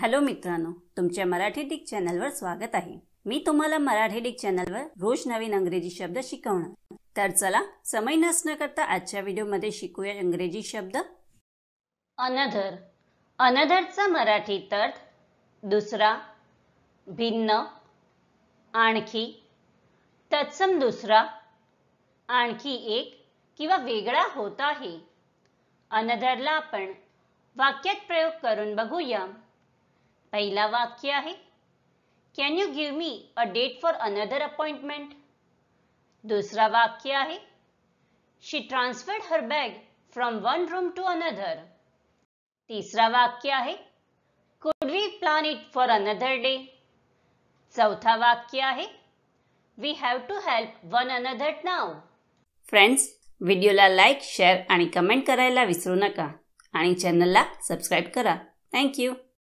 hello मित्रांनो तुमच्या Marathi Dick चॅनलवर स्वागत आहे मी तुम्हाला मराठी डिक चॅनलवर रोज नवीन अंग्रेजी शब्द शिकवणार तर चला समय नसणं करता आजच्या व्हिडिओमध्ये शिकूया इंग्रजी शब्द अनधर अनधरचा मराठी अर्थ दुसरा भिन्न आणखी तत्सम दुसरा आणखी एक किंवा वेगळा होत आहे अनधरला आपण वाक्यात प्रयोग करून बघूया पहिला वाक्य आहे can you give me a date for another appointment दुसरा वाक्य आहे she transferred her bag from one room to another तिसरा वाक्य आहे could we plan it for another day चौथा वाक्य आहे we have to help one another now friends व्हिडिओला लाईक शेअर आणि कमेंट करायला विसरू नका आणि चॅनलला सबस्क्राईब करा थँक्यू